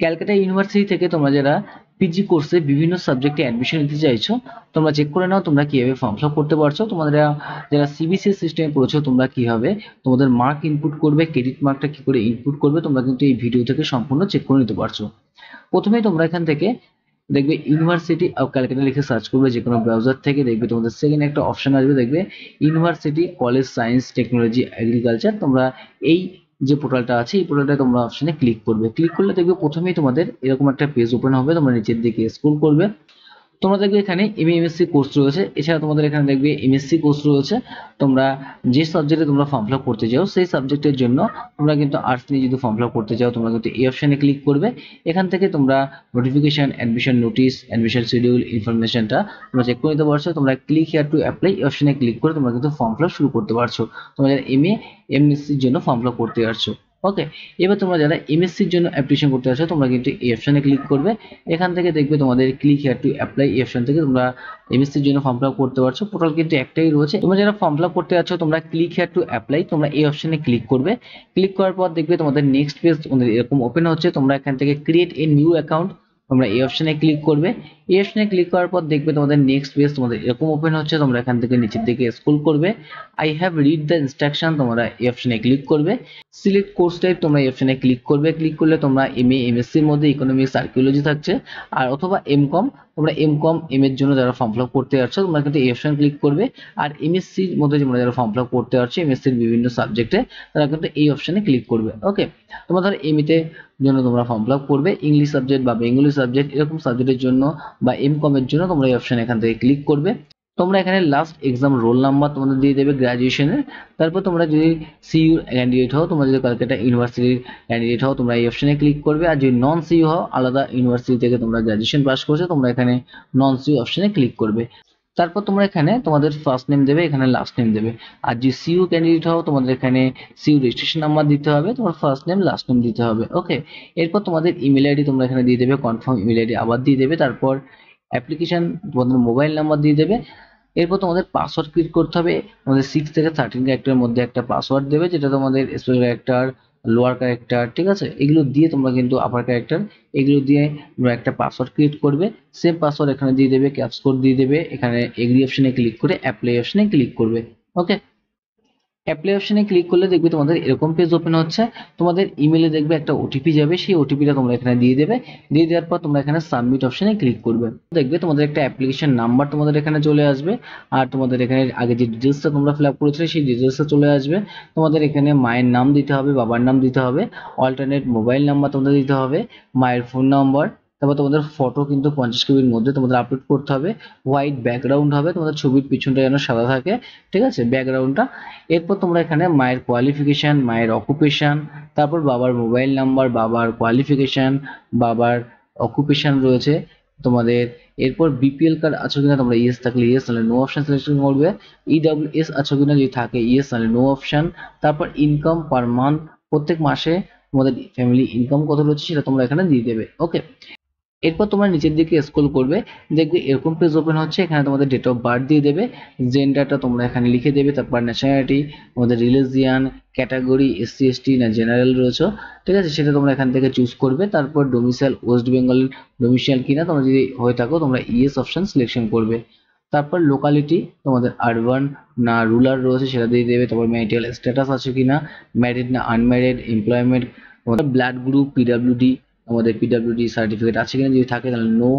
Calcutta university থেকে তোমরা যারা পিজি কোর্সে বিভিন্ন সাবজেক্টে অ্যাডমিশন নিতে চাইছো তোমরা চেক করে নাও তোমরা কিভাবে ফর্ম ফিল করতে পারছো তোমাদের যারা সিবিসি সিস্টেমে পড়েছো তোমরা কিভাবে তোমাদের মার্ক ইনপুট করবে ক্রেডিট মার্কটা কি করে ইনপুট করবে তোমরা কিন্তু এই ভিডিও থেকে সম্পূর্ণ চেক করে নিতে পারছো প্রথমে তোমরা এখান থেকে দেখবে ইউনিভার্সিটি অফ ক্যালকাটা লিখে সার্চ করবে যে কোনো ব্রাউজার থেকে দেখবে তোমাদের সেকেন্ড একটা অপশন আসবে দেখবে university college science technology agriculture তোমরা এই যে পোর্টালটা আছে এই পোর্টালটা তোমরা অপশানে ক্লিক করবে ক্লিক করলে দেখবে প্রথমেই তোমাদের এরকম একটা পেজ ওপেন হবে তোমরা নিচের দিকে স্ক্রল করবে তোমরা দেখবে এখানে এমএমএসসি কোর্স রয়েছে এছাড়া তোমাদের এখানে দেখবে এমএসসি কোর্স রয়েছে তোমরা যে সাবজেক্টে তোমরা ফর্ম ফিল করতে চাও সেই সাবজেক্টের জন্য তোমরা কিন্তু আর্টস নিয়ে যদি ফর্ম ফিল করতে চাও তোমরা কিন্তু এই অপশানে ক্লিক করবে এখান থেকে তোমরা notification admission notice admission schedule ইনফরমেশনটা তোমরা চেক করে নিতে পারছো তোমরা ক্লিক হেয়ার টু অ্যাপ্লাই অপশানে ক্লিক করে তোমরা কিন্তু ফর্ম ফিল শুরু করতে পারছো তোমাদের এমএ এমএসসির জন্য ফর্ম ফিল করতে পারছো ওকে এবার তোমরা যারা এমএসসির জন্য অ্যাপ্লিকেশন করতে আসো তোমরা কিন্তু এই অপশানে ক্লিক করবে এখান থেকে দেখবে তোমাদের ক্লিক হেয়ার টু অ্যাপ্লাই এই অপশান থেকে তোমরা এমএসসির জন্য ফর্ম ফিল করতে পারছো পোর্টাল কিন্তু একটাই রয়েছে তোমরা যারা ফর্ম ফিল করতে যাচ্ছ তোমরা ক্লিক হেয়ার টু অ্যাপ্লাই তোমরা এই অপশানে ক্লিক করবে ক্লিক করার পর দেখবে তোমাদের নেক্সট পেজ তোমাদের এরকম ওপেন হচ্ছে তোমরা এখান থেকে ক্রিয়েট এ নিউ অ্যাকাউন্ট তোমরা এই অপশানে ক্লিক করবে এই অপশানে ক্লিক করার পর দেখবে তোমাদের নেক্সট পেজ তোমাদের এরকম ওপেন হচ্ছে তোমরা এখান থেকে নিচের দিকে স্ক্রল করবে I have read the instruction তোমরা এই অপশানে ক্লিক করবে সিলেক্ট কোর্স টাইপ তোমরা এই অপশনে ক্লিক করবে ক্লিক করলে তোমরা এম এ এমএসসির মধ্যে ইকোনমিক্স আর্কিওলজি থাকছে আর অথবা এম কম তোমরা এম কম এম এর জন্য যারা ফর্ম ফিল করতে যাচ্ছ তোমরা কিন্তু এই অপশন ক্লিক করবে আর এমএসসির মধ্যে তোমরা যারা ফর্ম ফিল করতে পারছো এমএসসির বিভিন্ন সাবজেক্টে তারা কিন্তু এই অপশানে ক্লিক করবে ওকে তোমরা ধরো এতে জন্য তোমরা ফর্ম ফিল করবে ইংলিশ সাবজেক্ট বা বেঙ্গলি সাবজেক্ট এরকম সাবজেক্টের জন্য বা এম কমের জন্য তোমরা এই অপশন এখান থেকে ক্লিক করবে তোমরা এখানে লাস্ট এক্সাম রোল নাম্বার তোমাদের দিয়ে দেবে গ্রাজুয়েশনের তারপর তোমরা যদি সিইউ ক্যান্ডিডেট হও তোমরা যদি কলকাতা ইউনিভার্সিটির ক্যান্ডিডেট হও তোমরা এই অপশানে ক্লিক করবে আর যদি নন সিইউ হও আলাদা ইউনিভার্সিটি থেকে তোমরা গ্রাজুয়েশন পাস করছো তোমরা এখানে নন সিইউ অপশানে ক্লিক করবে তারপর তোমরা এখানে তোমাদের ফার্স্ট নেম দেবে এখানে লাস্ট নেম দেবে আর যে সিইউ ক্যান্ডিডেট হও তোমাদের এখানে সিইউ রেজিস্ট্রেশন নাম্বার দিতে হবে তোমার ফার্স্ট নেম লাস্ট নেম দিতে হবে ওকে এরপর তোমাদের ইমেল আইডি তোমরা এখানে দিয়ে দেবে কনফার্ম ইমেল আইডি আবার দিয়ে দেবে তারপর অ্যাপ্লিকেশন তোমাদের মোবাইল নাম্বার দিয়ে দেবে এরপর তোমাদের পাসওয়ার্ড ক্রিয়েট করতে হবে তোমাদের সিক্স থেকে থার্টিন ক্যারেক্টারের মধ্যে একটা পাসওয়ার্ড দেবে যেটা তোমাদের স্পেশাল ক্যারেক্টার লোয়ার ক্যারেক্টার ঠিক আছে এগুলো দিয়ে তোমরা কিন্তু আপার ক্যারেক্টার এগুলো দিয়ে তোমরা একটা পাসওয়ার্ড ক্রিয়েট করবে সেম পাসওয়ার্ড এখানে দিয়ে দেবে ক্যাপস কোড দিয়ে দেবে এখানে এগ্রি অপশনে ক্লিক করে অ্যাপ্লাই অপশনে ক্লিক করবে ওকে অ্যাপ্লাই অপশানে ক্লিক করলে দেখবে তোমাদের এরকম পেজ ওপেন হচ্ছে তোমাদের ইমেলে দেখবে একটা ওটিপি যাবে সেই ওটিপিটা তোমরা এখানে দিয়ে দেবে দিয়ে দেওয়ার পর তোমরা এখানে সাবমিট অপশানে ক্লিক করবে দেখবে তোমাদের একটা অ্যাপ্লিকেশন নাম্বার তোমাদের এখানে চলে আসবে আর তোমাদের এখানে আগে যে ডিটেলসটা তোমরা ফিল আপ করেছিলে সেই ডিটেলসটা চলে আসবে তোমাদের এখানে মায়ের নাম দিতে হবে বাবার নাম দিতে হবে অল্টারনেট মোবাইল নাম্বার তোমাদের দিতে হবে মায়ের ফোন নাম্বার তারপর তোমাদের ফটো কিন্তু পঞ্চাশ কেবির মধ্যে তোমাদের আপলোড করতে হবে হোয়াইট ব্যাকগ্রাউন্ড হবে তোমাদের ছবির পিছনটা যেন সাদা থাকে ঠিক আছে ব্যাকগ্রাউন্ডটা এরপর তোমরা এখানে মায়ের কোয়ালিফিকেশান মায়ের অকুপেশান তারপর বাবার মোবাইল নাম্বার বাবার কোয়ালিফিকেশান বাবার অকুপেশান রয়েছে তোমাদের এরপর বিপিএল কার্ড আছো কিনা তোমরা ইয়েস থাকলে ইয়েস নাহলে নো অপশন সিলেকশন করবে ইডাব্লিউ এস আছো কিনা যদি থাকে ইয়েস নাহলে নো অপশন তারপর ইনকাম পার মান্থ প্রত্যেক মাসে তোমাদের ফ্যামিলি ইনকাম কত রয়েছে সেটা তোমরা এখানে দিয়ে দেবে ওকে এরপর তোমরা নিচের দিকে স্ক্রল করবে দেখবে এরকম পেজ ওপেন হচ্ছে এখানে তোমাদের ডেট অফ বার্থ দিয়ে দেবে জেন্ডারটা তোমরা এখানে লিখে দেবে তারপর ন্যাশনালিটি তোমাদের রিলিজিয়ান ক্যাটাগরি এসসি এসটি না জেনারেল রয়েছে ঠিক আছে সেটা তোমরা এখান থেকে চুজ করবে তারপর ডোমিসাইল ওয়েস্ট বেঙ্গল ডোমিসাইল কিনা তোমরা যদি হয়ে থাকো তোমরা ইএস অপশন সিলেকশন করবে তারপর লোকালিটি তোমাদের আরবান না রুরাল রয়েছে সেটা দিয়ে দেবে তারপর ম্যারিটাল স্ট্যাটাস আছে কিনা ম্যারিড না আনম্যারিড এমপ্লয়মেন্ট তোমাদের ব্লাড গ্রুপ পিডাব্লিউডি তোমাদের পিডাব্লিউডি সার্টিফিকেট আছে কিনা যদি থাকে তাহলে নো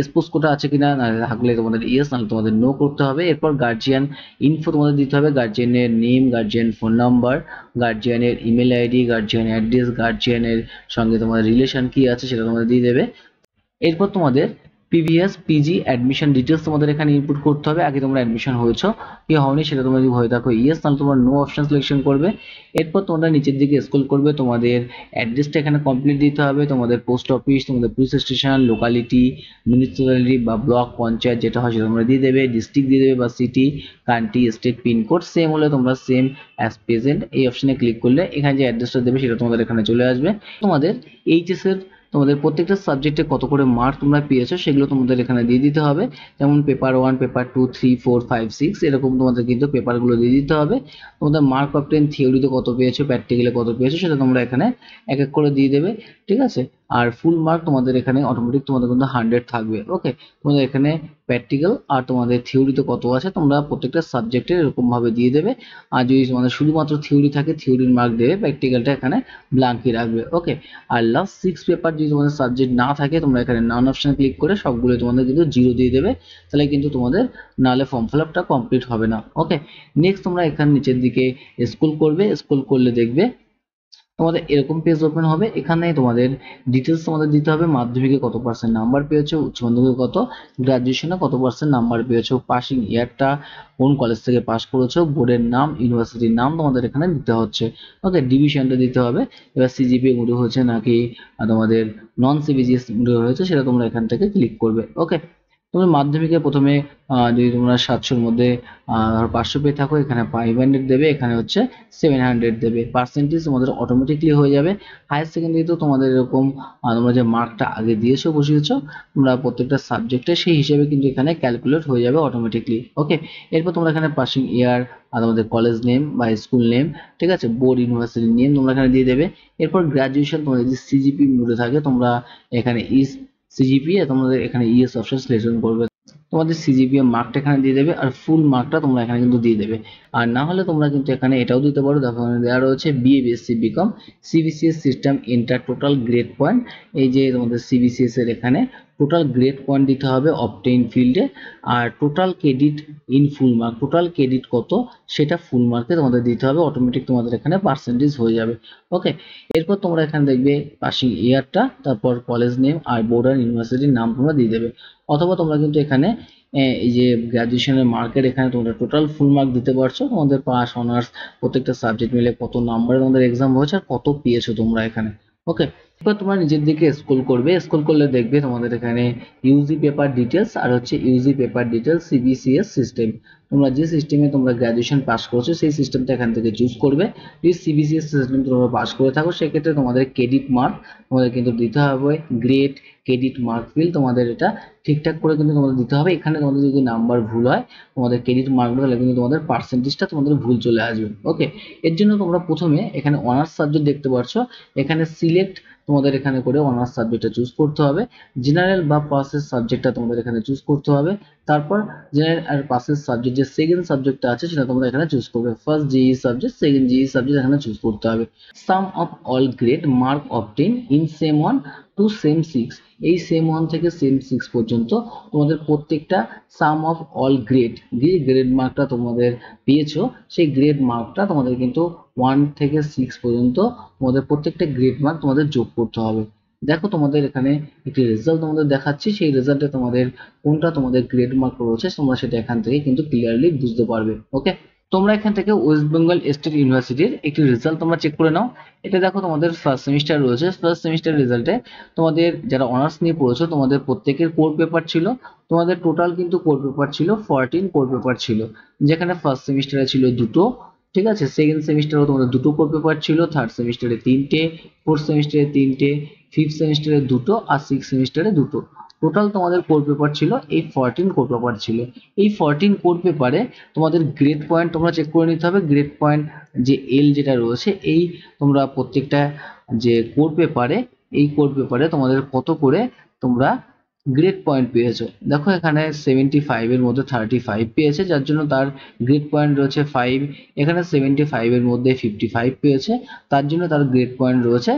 এসপোস কোটা আছে কিনা না থাকলে তোমাদের ইয়েস নাহলে তোমাদের নো করতে হবে এরপর গার্জিয়ান ইনফো তোমাদের দিতে হবে গার্জিয়ানের নেম গার্জিয়ান ফোন নাম্বার গার্জিয়ানের ইমেল আইডি গার্জিয়ান অ্যাড্রেস গার্জিয়ানের সঙ্গে তোমাদের রিলেশন কি আছে সেটা তোমাদের দিয়ে দেবে এরপর তোমাদের পিভিএস পিজি অ্যাডমিশন ডিটেলস তোমাদের এখানে ইনপুট করতে হবে আগে তোমরা অ্যাডমিশন হয়েছো কি হয়নি সেটা তোমরা যদি ভয় থাকো ইয়েস তাহলে তোমরা নো অপশন সিলেকশন করবে এরপর তোমরা নিচের দিকে স্কুল করবে তোমাদের অ্যাড্রেসটা এখানে কমপ্লিট দিতে হবে তোমাদের পোস্ট অফিস তোমাদের পুলিশ স্টেশন লোকালিটি মিউনিসিপ্যালিটি বা ব্লক পঞ্চায়েত যেটা হয় সেটা তোমরা দিয়ে দেবে ডিস্ট্রিক্ট দিয়ে দেবে বা city country state pin code same হলে তোমরা সেম অ্যাজ প্রেজেন্ট এই অপশনে ক্লিক করলে এখানে যে অ্যাড্রেসটা দেবে সেটা তোমাদের এখানে চলে আসবে তোমাদের এইচএসের এর তোমাদের প্রত্যেকটা সাবজেক্টে কত করে মার্ক তোমরা পেয়েছো সেগুলো তোমাদের এখানে দিয়ে দিতে হবে যেমন paper one paper two three four five six এরকম তোমাদের কিন্তু পেপারগুলো দিয়ে দিতে হবে তোমাদের মার্ক অফ টেন থিওরিতে কত পেয়েছো প্র্যাকটিক্যালে কত পেয়েছো সেটা তোমরা এখানে এক এক করে দিয়ে দেবে ঠিক আছে আর ফুল মার্ক তোমাদের এখানে অটোমেটিক তোমাদের কিন্তু হান্ড্রেড থাকবে ওকে তোমাদের এখানে প্র্যাকটিক্যাল আর তোমাদের থিওরিতে কত আছে তোমরা প্রত্যেকটা সাবজেক্টে এরকমভাবে দিয়ে দেবে আর যদি তোমাদের শুধুমাত্র থিওরি থাকে থিওরির মার্ক দেবে প্র্যাকটিক্যালটা এখানে ব্ল্যাঙ্কই রাখবে ওকে আর লাস্ট সিক্স পেপার যদি তোমাদের সাবজেক্ট না থাকে তোমরা এখানে নান অপশানে ক্লিক করে সবগুলো তোমাদের কিন্তু জিরো দিয়ে দেবে তাহলে কিন্তু তোমাদের নাহলে ফর্ম ফিল আপটা কমপ্লিট হবে না ওকে নেক্সট তোমরা এখানে নিচের দিকে স্কুল করবে স্কুল করলে দেখবে তোমাদের এরকম পেজ ওপেন হবে এখানে তোমাদের ডিটেলস তোমাদের দিতে হবে মাধ্যমিকে কত পার্সেন্ট নাম্বার পেয়েছো উচ্চ মাধ্যমিকে কত গ্রাজুয়েশনে কত পার্সেন্ট নাম্বার পেয়েছো পাসিং ইয়ারটা কোন কলেজ থেকে পাস করেছো বোর্ডের নাম ইউনিভার্সিটির নাম তোমাদের এখানে দিতে হচ্ছে ওকে ডিভিশনটা দিতে হবে এবার সিজিপিএ মুডে হয়েছে নাকি তোমাদের নন সিবিজিএস মুডে হয়েছে সেটা তোমরা এখান থেকে ক্লিক করবে ওকে তোমরা মাধ্যমিকে প্রথমে যদি তোমরা সাতশোর মধ্যে পাঁচশো পেয়ে থাকো এখানে ফাইভ হান্ড্রেড দেবে এখানে হচ্ছে সেভেন হান্ড্রেড দেবে পার্সেন্টেজ তোমাদের অটোমেটিকলি হয়ে যাবে হায়ার সেকেন্ডারি তো তোমাদের এরকম তোমরা যে মার্কটা আগে দিয়েছো বসিয়েছো তোমরা প্রত্যেকটা সাবজেক্টে সেই হিসেবে কিন্তু এখানে ক্যালকুলেট হয়ে যাবে অটোমেটিকলি ওকে এরপর তোমরা এখানে পাসিং ইয়ার আর তোমাদের কলেজ নেম বা স্কুল নেম ঠিক আছে বোর্ড ইউনিভার্সিটির নেম তোমরা এখানে দিয়ে দেবে এরপর গ্র্যাজুয়েশন তোমাদের যদি সিজিপি মুডে থাকে তোমরা এখানে ইস্ট সিজিপিএ তোমাদের এখানে ইএস অপশন সিলেকশন করবে তোমাদের সিজিপিএ মার্কটা এখানে দিয়ে দেবে আর ফুল মার্কটা তোমরা এখানে কিন্তু দিয়ে দেবে আর না হলে তোমরা কিন্তু এখানে এটাও দিতে পারো দেখো দেওয়া রয়েছে BA BSc BCom CBCS system inter total grade point এই যে তোমাদের সিবিসিএস এর এখানে টোটাল গ্রেড পয়েন্ট দিতে হবে অপটেইন ফিল্ডে আর total credit in full mark total credit কত সেটা ফুল মার্কে তোমাদের দিতে হবে অটোমেটিক তোমাদের এখানে পার্সেন্টেজ হয়ে যাবে ওকে এরপর তোমরা এখানে দেখবে পাসিং ইয়ারটা তারপর কলেজ নেম আর বোর্ডার ইউনিভার্সিটির নাম তোমরা দিয়ে দেবে অথবা তোমরা কিন্তু এখানে এই যে গ্র্যাজুয়েশনের মার্কের এখানে তোমরা টোটাল ফুল মার্ক দিতে পারছো তোমাদের পাস অনার্স প্রত্যেকটা সাবজেক্ট মিলে কত নাম্বারে তোমাদের এক্সাম হয়েছে আর কত পেয়েছো তোমরা এখানে ওকে এবার তোমরা নিজের দিকে স্কুল করবে স্কুল করলে দেখবে তোমাদের এখানে ইউজি পেপার ডিটেলস আর হচ্ছে UG paper details CBCS system তোমরা যে সিস্টেমে তোমরা গ্র্যাজুয়েশন পাস করছো সেই সিস্টেমটা এখান থেকে চুজ করবে যদি সিবিসিএস সিস্টেম তোমরা পাস করে থাকো সেক্ষেত্রে তোমাদের ক্রেডিট মার্ক তোমাদের কিন্তু দিতে হবে গ্রেড ক্রেডিট মার্ক ফিল তোমাদের এটা ঠিকঠাক করে কিন্তু তোমাদের দিতে হবে এখানে তোমাদের যদি নাম্বার ভুল হয় তোমাদের ক্রেডিট মার্ক তাহলে কিন্তু তোমাদের পার্সেন্টেজটা তোমাদের ভুল চলে আসবে ওকে এর জন্য তোমরা প্রথমে এখানে অনার্স সাবজেক্ট দেখতে পাচ্ছ এখানে সিলেক্ট তোমাদের এখানে করে অনার্স সাবজেক্টটা চুজ করতে হবে জেনারেল বা পাসের সাবজেক্টটা তোমাদের এখানে চুজ করতে হবে তারপর জেনারেল আর পাসের সাবজেক্ট যে সেকেন্ড সাবজেক্টটা আছে সেটা তোমরা এখানে চুজ করবে first GE subject second GE subject এখানে চুজ করতে হবে sum of all grade mark obtain in sem one two sem six এই সেম ওয়ান থেকে সেম সিক্স পর্যন্ত তোমাদের প্রত্যেকটা সাম অফ অল গ্রেড যে গ্রেড মার্কটা তোমাদের পেয়েছো সেই গ্রেড মার্কটা তোমাদের কিন্তু ওয়ান থেকে সিক্স পর্যন্ত তোমাদের প্রত্যেকটা গ্রেড মার্ক তোমাদের যোগ করতে হবে দেখো তোমাদের এখানে একটি রেজাল্ট তোমাদের দেখাচ্ছি সেই রেজাল্টে তোমাদের কোনটা তোমাদের গ্রেড মার্ক রয়েছে তোমরা সেটা এখান থেকে কিন্তু ক্লিয়ারলি বুঝতে পারবে ওকে তোমরা এখান থেকে ওয়েস্ট বেঙ্গল স্টেট ইউনিভার্সিটির একটি রেজাল্ট তোমরা চেক করে নাও এটা দেখো তোমাদের ফার্স্ট সেমিস্টার রয়েছে ফার্স্ট সেমিস্টার রেজাল্টে তোমাদের যারা অনার্স নিয়ে পড়েছো তোমাদের প্রত্যেকের কোর পেপার ছিল তোমাদের টোটাল কিন্তু কোর পেপার ছিল ফরটিন কোর পেপার ছিল যেখানে ফার্স্ট সেমিস্টারে ছিল দুটো ঠিক আছে সেকেন্ড সেমিস্টারও তোমাদের দুটো কোর পেপার ছিল থার্ড সেমিস্টারে তিনটে ফোর্থ সেমিস্টারে তিনটে ফিফথ সেমিস্টারে দুটো আর সিক্স সেমিস্টারে দুটো টোটাল তোমাদের কোর পেপার ছিল এই ফরটিন কোর পেপার ছিল এই ফরটিন কোর পেপারে তোমাদের গ্রেড পয়েন্ট তোমরা চেক করে নিতে হবে গ্রেড পয়েন্ট যে এল যেটা রয়েছে এই তোমরা প্রত্যেকটা যে কোর পেপারে এই কোর পেপারে তোমাদের কত করে তোমরা গ্রেড পয়েন্ট পেয়েছো দেখো এখানে সেভেন্টি ফাইভের মধ্যে থার্টি ফাইভ পেয়েছে যার জন্য তার গ্রেড পয়েন্ট রয়েছে ফাইভ এখানে সেভেন্টি ফাইভের মধ্যে ফিফটি ফাইভ পেয়েছে তার জন্য তার গ্রেড পয়েন্ট রয়েছে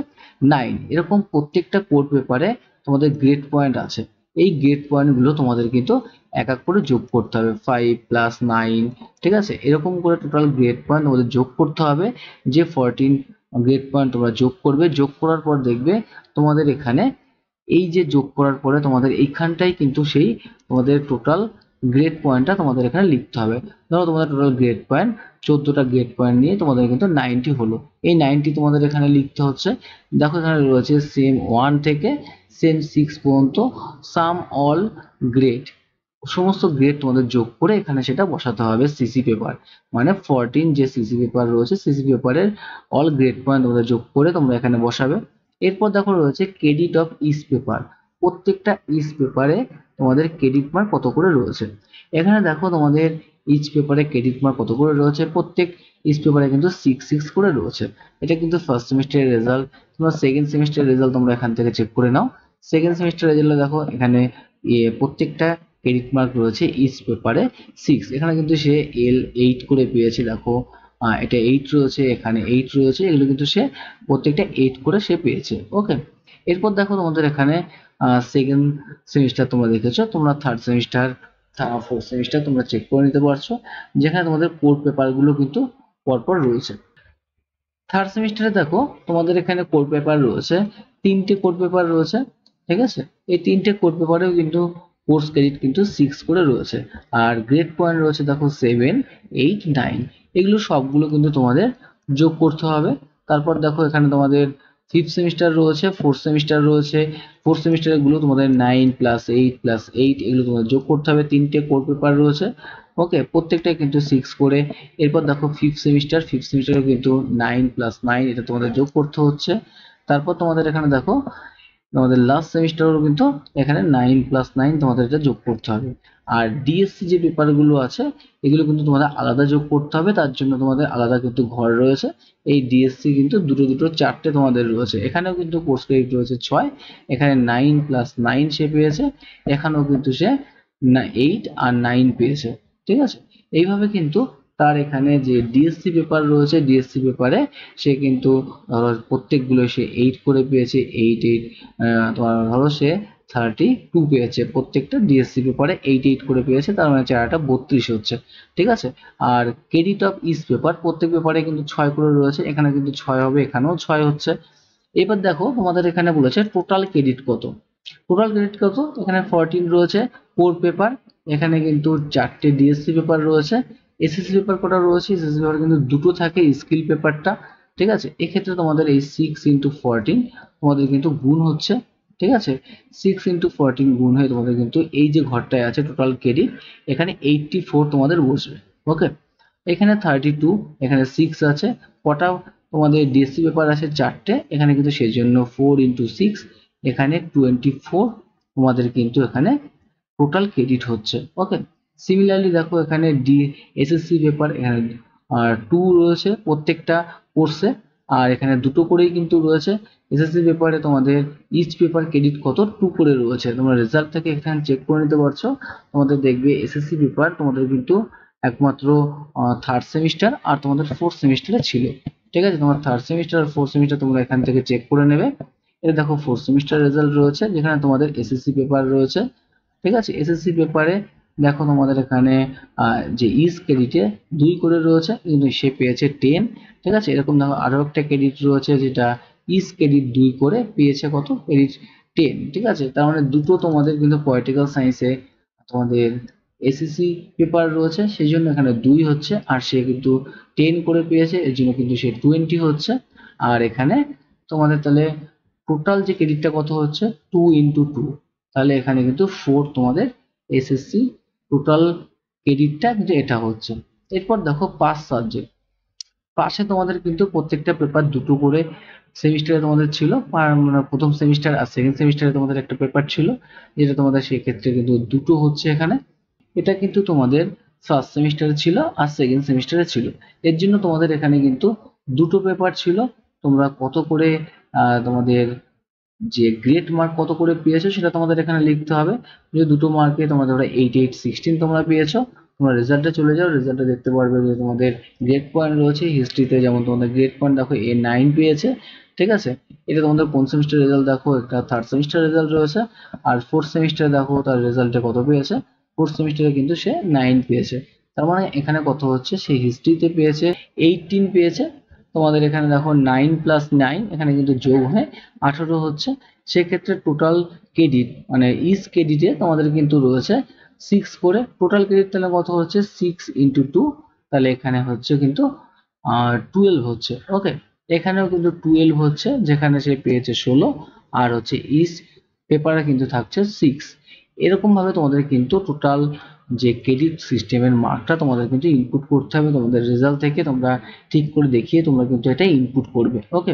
নাইন এরকম প্রত্যেকটা কোর্ট পেপারে তোমাদের গ্রেড পয়েন্ট আছে এই গ্রেড পয়েন্টগুলো তোমাদের কিন্তু এক এক করে যোগ করতে হবে ফাইভ প্লাস নাইন ঠিক আছে এরকম করে টোটাল গ্রেড পয়েন্ট তোমাদের যোগ করতে হবে যে ফরটিন গ্রেড পয়েন্ট তোমরা যোগ করবে যোগ করার পর দেখবে তোমাদের এখানে এই যে যোগ করার পরে তোমাদের এইখানটাই কিন্তু সেই তোমাদের টোটাল গ্রেড পয়েন্টটা তোমাদের এখানে লিখতে হবে ধরো তোমাদের টোটাল গ্রেড পয়েন্ট চোদ্দটা গ্রেড পয়েন্ট নিয়ে তোমাদের কিন্তু নাইনটি হলো এই নাইনটি তোমাদের এখানে লিখতে হচ্ছে দেখো এখানে রয়েছে সেম ওয়ান থেকে সেম সিক্স পর্যন্ত সাম অল গ্রেড সমস্ত গ্রেড তোমাদের যোগ করে এখানে সেটা বসাতে হবে সিসি পেপার মানে ফরটিন যে সিসি পেপার রয়েছে সিসি পেপারের অল গ্রেড পয়েন্ট তোমাদের যোগ করে তোমরা এখানে বসাবে এরপর দেখো রয়েছে ক্রেডিট অফ ইস পেপার প্রত্যেকটা ইস পেপারে তোমাদের ক্রেডিট মার্ক কত করে রয়েছে এখানে দেখো তোমাদের ইচ পেপারে ক্রেডিট মার্ক কত করে রয়েছে প্রত্যেক ইস পেপারে কিন্তু সিক্স সিক্স করে রয়েছে এটা কিন্তু ফার্স্ট সেমিস্টারের রেজাল্ট তোমরা সেকেন্ড সেমিস্টারের রেজাল্ট তোমরা এখান থেকে চেক করে নাও সেকেন্ড সেমিস্টার রেজাল্টে দেখো এখানে প্রত্যেকটা ক্রেডিট মার্ক রয়েছে ইস পেপারে সিক্স এখানে কিন্তু সে এল এইট করে পেয়েছে দেখো এটা এইট রয়েছে এখানে এইট রয়েছে এগুলো কিন্তু সে প্রত্যেকটা এইট করে সে পেয়েছে ওকে এরপর দেখো তোমাদের এখানে সেকেন্ড সেমিস্টার তোমরা দেখেছো তোমরা থার্ড সেমিস্টার ফোর্থ সেমিস্টার তোমরা চেক করে নিতে পারছো যেখানে তোমাদের কোর পেপারগুলো কিন্তু পরপর রয়েছে থার্ড সেমিস্টারে দেখো তোমাদের এখানে কোর পেপার রয়েছে তিনটে কোর পেপার রয়েছে ঠিক আছে এই তিনটে কোর পেপারেও কিন্তু কোর্স ক্রেডিট কিন্তু সিক্স করে রয়েছে আর গ্রেড পয়েন্ট রয়েছে দেখো সেভেন এইট নাইন এগুলো সবগুলো কিন্তু তোমাদের যোগ করতে হবে তারপর দেখো এখানে তোমাদের ফিফথ সেমিস্টার রয়েছে ফোর্থ সেমিস্টার রয়েছে ফোর্থ সেমিস্টারগুলো তোমাদের nine plus eight plus eight এগুলো তোমাদের যোগ করতে হবে তিনটে কোর পেপার রয়েছে ওকে প্রত্যেকটাই কিন্তু সিক্স করে এরপর দেখো ফিফথ সেমিস্টার ফিফথ সেমিস্টারও কিন্তু নাইন প্লাস নাইন এটা তোমাদের যোগ করতে হচ্ছে তারপর তোমাদের এখানে দেখো তোমাদের লাস্ট সেমিস্টারও কিন্তু এখানে নাইন প্লাস নাইন তোমাদের এটা যোগ করতে হবে আর ডিএসসি যে পেপারগুলো আছে এগুলো কিন্তু তোমাদের আলাদা যোগ করতে হবে তার জন্য তোমাদের আলাদা কিন্তু ঘর রয়েছে এই ডিএসসি কিন্তু দুটো দুটো চারটে তোমাদের রয়েছে এখানেও কিন্তু কোর্স ক্রেডিট রয়েছে ছয় এখানে নাইন প্লাস নাইন সে পেয়েছে এখানেও কিন্তু সে না এইট আর নাইন পেয়েছে ঠিক আছে এইভাবে কিন্তু তার এখানে যে ডিএসসি পেপার রয়েছে ডিএসসি পেপারে সে কিন্তু ধরো প্রত্যেকগুলো সে এইট করে পেয়েছে এইট এইট তোমার ধরো সে থার্টি টু পেয়েছে প্রত্যেকটা ডিএসসি পেপারে এইট এইট করে পেয়েছে তার মানে চেহারাটা বত্রিশ হচ্ছে ঠিক আছে আর ক্রেডিট অফ ইস পেপার প্রত্যেক পেপারে কিন্তু ছয় করে রয়েছে এখানে কিন্তু ছয় হবে এখানেও ছয় হচ্ছে এবার দেখো তোমাদের এখানে বলেছে টোটাল ক্রেডিট কত টোটাল ক্রেডিট কত এখানে ফরটিন রয়েছে ফোর পেপার এখানে কিন্তু চারটে ডিএসসি পেপার রয়েছে এসএসসি পেপার কটা রয়েছে এসএসসি পেপার কিন্তু দুটো থাকে স্কিল পেপারটা ঠিক আছে এক্ষেত্রে তোমাদের এই সিক্স ইন্টু ফোরটিন তোমাদের কিন্তু গুণ হচ্ছে ঠিক আছে সিক্স ইন্টু ফোরটিন গুণ হয়ে তোমাদের কিন্তু এই যে ঘরটায় আছে টোটাল কেডি এখানে এইটটি ফোর তোমাদের বসবে ওকে এখানে থার্টি টু এখানে সিক্স আছে কটা তোমাদের ডিএসসি পেপার e আছে চারটে এখানে কিন্তু সেই জন্য ফোর ইন্টু সিক্স এখানে টোয়েন্টি ফোর তোমাদের কিন্তু এখানে টোটাল ক্রেডিট হচ্ছে ওকে সিমিলারলি দেখো এখানে ডি এসএসসি পেপার টু রয়েছে প্রত্যেকটা কোর্সে আর এখানে দুটো করেই কিন্তু রয়েছে এসএসসি পেপারে তোমাদের ইচ পেপার ক্রেডিট কত টু করে রয়েছে তোমরা রেজাল্ট থেকে এখানে চেক করে নিতে পারছো তোমাদের দেখবে এসএসসি পেপার তোমাদের কিন্তু একমাত্র থার্ড সেমিস্টার আর তোমাদের ফোর্থ সেমিস্টারে ছিল ঠিক আছে তোমার থার্ড সেমিস্টার আর ফোর্থ সেমিস্টার তোমরা এখান থেকে চেক করে নেবে এটা দেখো ফোর্থ সেমিস্টার রেজাল্ট রয়েছে যেখানে তোমাদের এসএসসি পেপার রয়েছে ঠিক আছে এসএসসি পেপারে দেখো তোমাদের এখানে যে ইস ক্রেডিটে দুই করে রয়েছে কিন্তু সে পেয়েছে টেন ঠিক আছে এরকম দেখো আরও একটা ক্রেডিট রয়েছে যেটা ইস ক্রেডিট দুই করে পেয়েছে কত ক্রেডিট টেন ঠিক আছে তার মানে দুটো তোমাদের কিন্তু পলিটিক্যাল সায়েন্সে তোমাদের এসএসসি পেপার e রয়েছে সেই জন্য এখানে দুই হচ্ছে আর সে কিন্তু টেন করে পেয়েছে এর জন্য কিন্তু সে টোয়েন্টি হচ্ছে আর এখানে তোমাদের তাহলে টোটাল যে ক্রেডিটটা কত হচ্ছে টু ইন্টু টু তাহলে এখানে কিন্তু ফোর তোমাদের এসএসসি টোটাল ক্রেডিটটা কিন্তু এটা হচ্ছে এরপর দেখো পাস সাবজেক্ট পাশে তোমাদের কিন্তু প্রত্যেকটা পেপার দুটো করে সেমিস্টারে তোমাদের ছিল মানে প্রথম সেমিস্টার আর সেকেন্ড সেমিস্টারে তোমাদের একটা পেপার ছিল যেটা তোমাদের সেক্ষেত্রে কিন্তু দুটো হচ্ছে এখানে এটা কিন্তু তোমাদের ফার্স্ট সেমিস্টারে ছিল আর সেকেন্ড সেমিস্টারে ছিল এর জন্য তোমাদের এখানে কিন্তু দুটো পেপার ছিল তোমরা কত করে তোমাদের যে গ্রেড মার্ক কত করে পেয়েছো সেটা তোমাদের এখানে লিখতে হবে যে দুটো মার্কে তোমরা ধরো এইট এইট সিক্সটিন তোমরা পেয়েছো তোমরা রেজাল্টে চলে যাও রেজাল্টে দেখতে পারবে যে তোমাদের গ্রেড পয়েন্ট রয়েছে হিস্ট্রিতে যেমন তোমাদের গ্রেড পয়েন্ট দেখো এ নাইন পেয়েছে ঠিক আছে এটা তোমাদের কোন সেমিস্টার রেজাল্ট দেখো একটা থার্ড সেমিস্টার রেজাল্ট রয়েছে আর ফোর্থ সেমিস্টার দেখো তার রেজাল্টে কত পেয়েছে ফোর্থ সেমিস্টারে কিন্তু সে নাইন পেয়েছে তার মানে এখানে কত হচ্ছে সে হিস্ট্রিতে পেয়েছে এইটিন পেয়েছে তোমাদের এখানে দেখো নাইন প্লাস নাইন এখানে কিন্তু যোগ হয় আঠেরো হচ্ছে সেক্ষেত্রে টোটাল ক্রেডিট মানে ইস ক্রেডিটে তোমাদের কিন্তু রয়েছে সিক্স করে টোটাল ক্রেডিট তাহলে কত হচ্ছে সিক্স ইন্টু টু তাহলে এখানে হচ্ছে কিন্তু টুয়েলভ হচ্ছে ওকে এখানেও কিন্তু টুয়েলভ হচ্ছে যেখানে সে পেয়েছে ষোলো আর হচ্ছে ইস পেপারে কিন্তু থাকছে সিক্স এরকমভাবে তোমাদের কিন্তু টোটাল যে ক্রেডিট সিস্টেমের মার্কটা তোমাদের কিন্তু ইনপুট করতে হবে তোমাদের রেজাল্ট থেকে তোমরা ঠিক করে দেখিয়ে তোমরা কিন্তু এটা ইনপুট করবে ওকে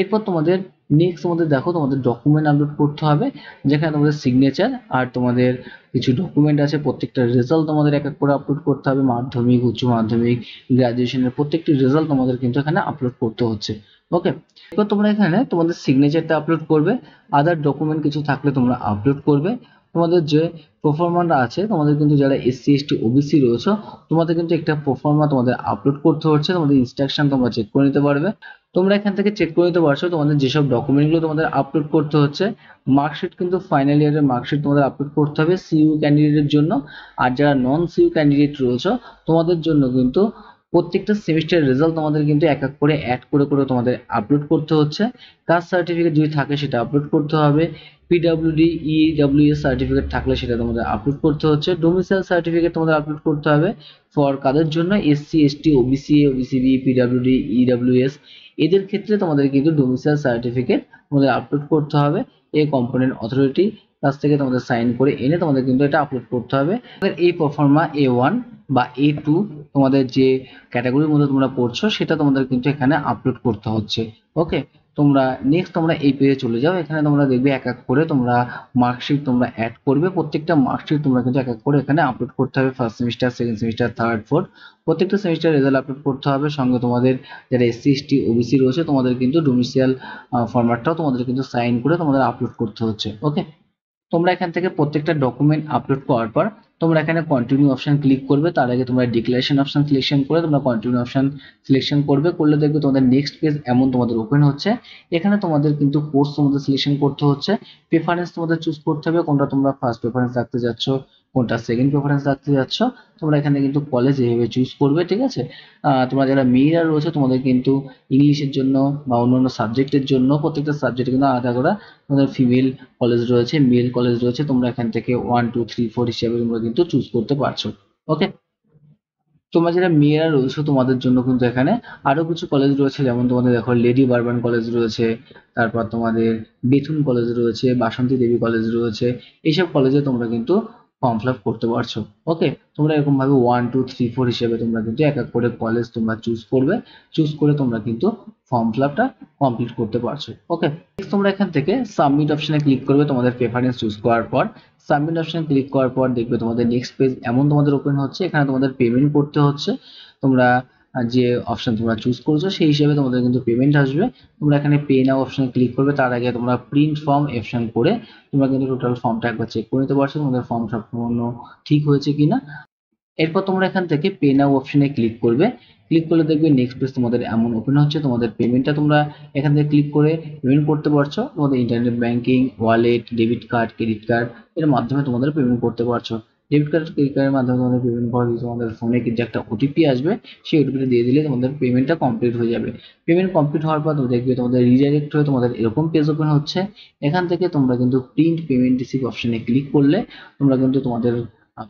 এরপর তোমাদের নেক্সট তোমাদের দেখো তোমাদের ডকুমেন্ট আপলোড করতে হবে যেখানে তোমাদের সিগনেচার আর তোমাদের কিছু ডকুমেন্ট আছে প্রত্যেকটা রেজাল্ট তোমাদের এক এক করে আপলোড করতে হবে মাধ্যমিক উচ্চ মাধ্যমিক গ্রাজুয়েশনের প্রত্যেকটি রেজাল্ট তোমাদের কিন্তু এখানে আপলোড করতে হচ্ছে ওকে এরপর তোমরা এখানে তোমাদের সিগনেচারটা আপলোড করবে আদার ডকুমেন্ট কিছু থাকলে তোমরা আপলোড করবে তোমাদের যে প্রফর্মাটা আছে তোমাদের কিন্তু যারা এসসি এসটি ওবিসি রয়েছে তোমাদের কিন্তু একটা প্রফর্মা তোমাদের আপলোড করতে হচ্ছে তোমাদের ইনস্ট্রাকশন তোমরা চেক করে নিতে পারবে তোমরা এখান থেকে চেক করে নিতে পারছো তোমাদের যেসব ডকুমেন্টগুলো তোমাদের আপলোড করতে হচ্ছে মার্কশিট কিন্তু ফাইনাল ইয়ারের মার্কশিট তোমাদের আপলোড করতে হবে সিইউ ক্যান্ডিডেটের e জন্য আর যারা নন সিইউ ক্যান্ডিডেট রয়েছে তোমাদের জন্য কিন্তু প্রত্যেকটা সেমিস্টারের রেজাল্ট তোমাদের কিন্তু এক এক করে অ্যাড করে করে তোমাদের আপলোড করতে হচ্ছে কাস্ট সার্টিফিকেট যদি থাকে সেটা আপলোড করতে হবে পিডাব্লিউডি ইডাব্লিউএস সার্টিফিকেট থাকলে সেটা তোমাদের আপলোড করতে হচ্ছে ডোমিসাইল সার্টিফিকেট তোমাদের আপলোড করতে হবে ফর কাদের জন্য SC ST OBC OBCB PWD S এদের ক্ষেত্রে তোমাদের কিন্তু ডোমিসাইল সার্টিফিকেট তোমাদের আপলোড করতে হবে এ কম্পোনেন্ট অথরিটি কাছ থেকে তোমাদের সাইন করে এনে তোমাদের কিন্তু এটা আপলোড করতে হবে এই পারফর্মা এ ওয়ান বা এ টু তোমাদের যে ক্যাটাগরির মধ্যে তোমরা পড়ছো সেটা তোমাদের কিন্তু এখানে আপলোড করতে হচ্ছে ওকে তোমরা নেক্সট তোমরা এই পেজে চলে যাও এখানে তোমরা দেখবে এক এক করে তোমরা মার্কশিট তোমরা অ্যাড করবে প্রত্যেকটা মার্কশিট তোমরা কিন্তু এক এক করে এখানে আপলোড করতে হবে first semester second semester third fourth প্রত্যেকটা সেমিস্টার রেজাল্ট আপলোড করতে হবে সঙ্গে তোমাদের যারা এসসি এসটি ওবিসি রয়েছে তোমাদের কিন্তু ডোমিসিয়াল ফরম্যাটটাও তোমাদের কিন্তু সাইন করে তোমাদের আপলোড করতে হচ্ছে ওকে তোমরা এখান থেকে প্রত্যেকটা ডকুমেন্ট আপলোড করার পর তোমরা এখানে কন্টিনিউ অপশন ক্লিক করবে তার আগে তোমরা ডিক্লারেশন অপশন সিলেকশন করে তোমরা কন্টিনিউ অপশন সিলেকশন করবে করলে দেখবে তোমাদের নেক্সট পেজ এমন তোমাদের ওপেন হচ্ছে এখানে তোমাদের কিন্তু কোর্স তোমাদের সিলেকশন করতে হচ্ছে প্রেফারেন্স তোমাদের চুজ করতে হবে কোনটা তোমরা ফার্স্ট প্রেফারেন্স রাখতে যাচ্ছ কোনটা সেকেন্ড প্রেফারেন্স রাখতে যাচ্ছ তোমরা এখানে কিন্তু কলেজ এভাবে চুজ করবে ঠিক আছে তোমরা যারা মেয়েরা রয়েছে তোমাদের কিন্তু ইংলিশের জন্য বা অন্যান্য সাবজেক্টের জন্য প্রত্যেকটা সাবজেক্টে কিন্তু আলাদা করে তোমাদের ফিমেল কলেজ রয়েছে মেল কলেজ রয়েছে তোমরা এখান থেকে ওয়ান টু থ্রি ফোর হিসেবে তোমরা কিন্তু চুজ করতে পারছো ওকে তোমরা যারা মেয়েরা রয়েছে তোমাদের জন্য কিন্তু এখানে আরো কিছু কলেজ রয়েছে যেমন তোমাদের দেখো লেডি বার্বান কলেজ রয়েছে তারপর তোমাদের বেথুন কলেজ রয়েছে বাসন্তী দেবী কলেজ রয়েছে এইসব কলেজে তোমরা কিন্তু ফর্ম ফিল করতে পারছো ওকে তোমরা এরকমভাবে ওয়ান টু থ্রি ফোর হিসেবে তোমরা কিন্তু এক এক করে কলেজ তোমরা চুজ করবে চুজ করে তোমরা কিন্তু ফর্ম ফিল কমপ্লিট করতে পারছো ওকে তোমরা এখান থেকে সাবমিট অপশনে ক্লিক করবে তোমাদের প্রেফারেন্স চুজ করার পর সাবমিট অপশানে ক্লিক করার পর দেখবে তোমাদের নেক্সট পেজ এমন তোমাদের ওপেন হচ্ছে এখানে তোমাদের পেমেন্ট করতে হচ্ছে তোমরা যে অপশন তোমরা চুজ করছো সেই হিসেবে তোমাদের কিন্তু পেমেন্ট আসবে তোমরা এখানে পে নাও অপশনে ক্লিক করবে তার আগে তোমরা প্রিন্ট ফর্ম অপশন করে তোমরা কিন্তু টোটাল ফর্মটা একবার চেক করে নিতে পারছো তোমাদের ফর্ম সম্পূর্ণ ঠিক হয়েছে কিনা এরপর তোমরা এখান থেকে পে নাও অপশনে ক্লিক করবে ক্লিক করলে দেখবে নেক্সট পেজ তোমাদের এমন ওপেন হচ্ছে তোমাদের পেমেন্টটা তোমরা এখান থেকে ক্লিক করে পেমেন্ট করতে পারছো তোমাদের internet banking wallet debit card credit card এর মাধ্যমে তোমাদের পেমেন্ট করতে পারছো ডেবিট কার্ড ক্রেডিট কার্ডের মাধ্যমে তোমাদের পেমেন্ট করার কিছু তোমাদের ফোনে যে একটা ওটিপি আসবে সেই ওটিপিটা দিয়ে দিলে তোমাদের পেমেন্টটা কমপ্লিট হয়ে যাবে পেমেন্ট কমপ্লিট হওয়ার পর তুমি দেখবে তোমাদের রিডাইরেক্ট হয়ে তোমাদের এরকম পেজ ওপেন হচ্ছে এখান থেকে তোমরা কিন্তু প্রিন্ট পেমেন্ট রিসিভ অপশনে ক্লিক করলে তোমরা কিন্তু তোমাদের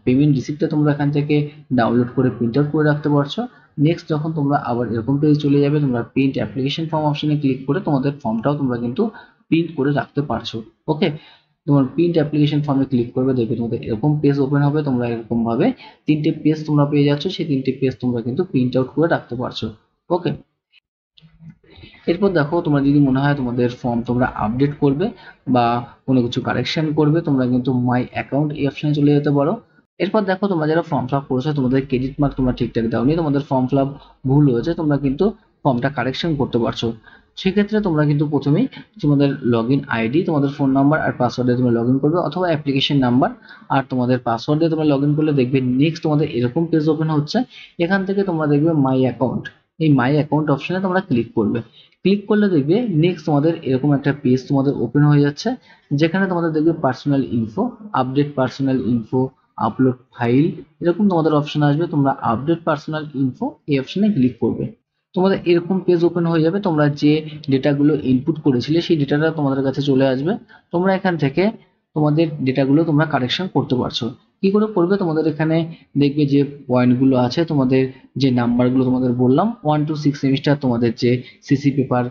পেমেন্ট রিসিপ্টটা তোমরা এখান থেকে ডাউনলোড করে প্রিন্ট আউট করে রাখতে পারছো নেক্সট যখন তোমরা আবার এরকম পেজে চলে যাবে তোমরা প্রিন্ট অ্যাপ্লিকেশন ফর্ম অপশনে ক্লিক করে তোমাদের ফর্মটাও তোমরা কিন্তু প্রিন্ট করে রাখতে পারছো ওকে তোমার প্রিন্ট অ্যাপ্লিকেশন ফর্মে ক্লিক করবে দেখবে তোমাদের এরকম পেজ ওপেন হবে তোমরা এরকমভাবে তিনটে পেজ তোমরা পেয়ে যাচ্ছ সেই তিনটে পেজ তোমরা কিন্তু প্রিন্ট আউট করে রাখতে পারছো ওকে এরপর দেখো তোমার যদি মনে হয় তোমাদের ফর্ম তোমরা আপডেট করবে বা কোনো কিছু কারেকশন করবে তোমরা কিন্তু মাই অ্যাকাউন্ট এই অপশানে চলে যেতে পারো এরপর দেখো তোমরা যারা ফর্ম ফিল করেছো তোমাদের ক্রেডিট মার্ক তোমরা ঠিকঠাক দাওনি তোমাদের ফর্ম ফিল ভুল হয়েছে তোমরা কিন্তু ফর্মটা কারেকশন করতে পারছো সেক্ষেত্রে তোমরা কিন্তু প্রথমেই তোমাদের লগ ইন আইডি তোমাদের ফোন নাম্বার আর পাসওয়ার্ড দিয়ে তুমি লগ ইন করবে অথবা অ্যাপ্লিকেশন নাম্বার আর তোমাদের পাসওয়ার্ড দিয়ে তোমরা লগ ইন করলে দেখবে নেক্সট তোমাদের এরকম পেজ ওপেন হচ্ছে এখান থেকে তোমরা দেখবে মাই অ্যাকাউন্ট এই মাই অ্যাকাউন্ট অপশনে তোমরা ক্লিক করবে ক্লিক করলে দেখবে নেক্সট তোমাদের এরকম একটা পেজ তোমাদের ওপেন হয়ে যাচ্ছে যেখানে তোমাদের দেখবে personal info update personal info upload file এরকম তোমাদের অপশন আসবে তোমরা আপডেট পার্সোনাল ইনফো এই অপশনে ক্লিক করবে তোমাদের এরকম পেজ ওপেন হয়ে যাবে তোমরা যে ডেটাগুলো ইনপুট করেছিলে সেই ডেটাটা তোমাদের কাছে চলে আসবে তোমরা এখান থেকে তোমাদের ডেটাগুলো তোমরা কারেকশন করতে পারছো কি করে করবে তোমাদের এখানে দেখবে যে পয়েন্টগুলো আছে তোমাদের যে নাম্বারগুলো তোমাদের বললাম ওয়ান টু সিক্স সেমিস্টার তোমাদের যে সিসি পেপার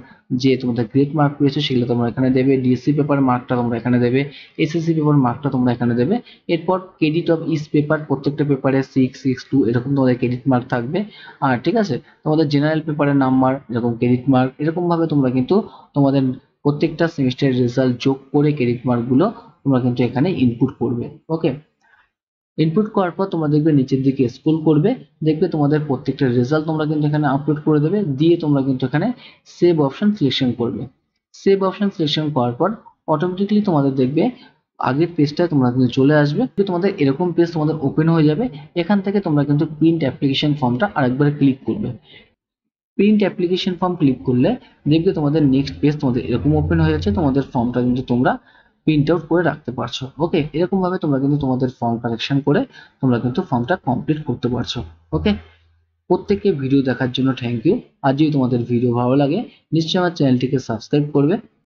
যে তোমাদের গ্রেড মার্ক পেয়েছে সেগুলো তোমরা এখানে দেবে ডিএসসি পেপার মার্কটা তোমরা এখানে দেবে এসএসসি পেপার মার্কটা তোমরা এখানে দেবে এরপর ক্রেডিট অফ ইস পেপার প্রত্যেকটা পেপারে সিক্স সিক্স টু এরকম তোমাদের ক্রেডিট মার্ক থাকবে আর ঠিক আছে তোমাদের জেনারেল পেপারের নাম্বার এরকম ক্রেডিট মার্ক এরকমভাবে তোমরা কিন্তু তোমাদের প্রত্যেকটা সেমিস্টারের রেজাল্ট যোগ করে ক্রেডিট মার্কগুলো তোমরা কিন্তু এখানে ইনপুট করবে ওকে ইনপুট করার পর তোমরা দেখবে নিচের দিকে স্কুল করবে দেখবে তোমাদের প্রত্যেকটা রেজাল্ট তোমরা কিন্তু এখানে আপলোড করে দেবে দিয়ে তোমরা কিন্তু এখানে সেভ অপশন সিলেকশন করবে সেভ অপশন সিলেকশন করার পর অটোমেটিকলি তোমাদের দেখবে আগের পেজটা তোমরা কিন্তু চলে আসবে তোমাদের এরকম পেজ তোমাদের ওপেন হয়ে যাবে এখান থেকে তোমরা কিন্তু প্রিন্ট অ্যাপ্লিকেশন ফর্মটা আরেকবার ক্লিক করবে প্রিন্ট অ্যাপ্লিকেশন ফর্ম ক্লিক করলে দেখবে তোমাদের নেক্সট পেজ তোমাদের এরকম ওপেন হয়ে যাচ্ছে তোমাদের ফর্মটা কিন্তু তোমরা প্রিন্ট আউট করে রাখতে পারছো ওকে এরকম ভাবে তোমরা কিন্তু তোমাদের ফর্ম কালেকশন করে তোমরা কিন্তু ফর্মটা কমপ্লিট করতে পারছো ওকে প্রত্যেককে ভিডিও দেখার জন্য থ্যাংক ইউ আর যদি তোমাদের ভিডিও ভালো লাগে নিশ্চয়ই আমার চ্যানেলটিকে সাবস্ক্রাইব করবে